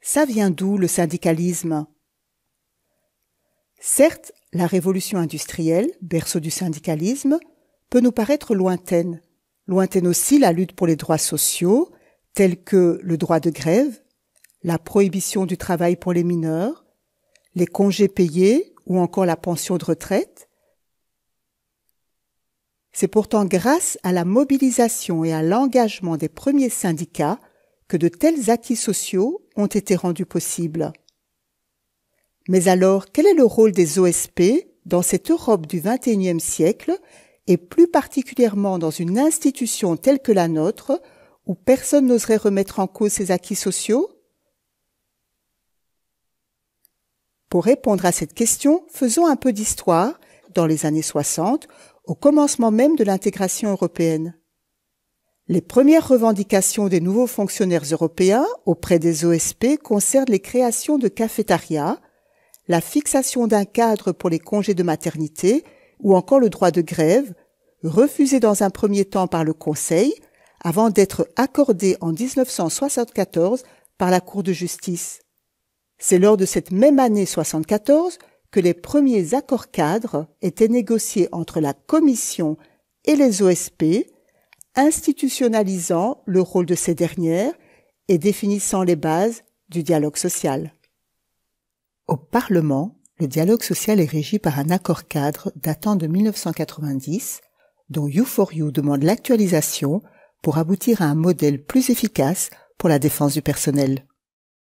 Ça vient d'où le syndicalisme Certes, la révolution industrielle, berceau du syndicalisme, peut nous paraître lointaine. Lointaine aussi la lutte pour les droits sociaux, tels que le droit de grève, la prohibition du travail pour les mineurs, les congés payés ou encore la pension de retraite. C'est pourtant grâce à la mobilisation et à l'engagement des premiers syndicats que de tels acquis sociaux ont été rendus possibles. Mais alors, quel est le rôle des OSP dans cette Europe du XXIe siècle et plus particulièrement dans une institution telle que la nôtre où personne n'oserait remettre en cause ces acquis sociaux Pour répondre à cette question, faisons un peu d'histoire dans les années 60, au commencement même de l'intégration européenne. Les premières revendications des nouveaux fonctionnaires européens auprès des OSP concernent les créations de cafétariats, la fixation d'un cadre pour les congés de maternité ou encore le droit de grève, refusé dans un premier temps par le Conseil avant d'être accordé en 1974 par la Cour de justice. C'est lors de cette même année 74 que les premiers accords cadres étaient négociés entre la Commission et les OSP institutionnalisant le rôle de ces dernières et définissant les bases du dialogue social. Au Parlement, le dialogue social est régi par un accord cadre datant de 1990, dont U4U demande l'actualisation pour aboutir à un modèle plus efficace pour la défense du personnel.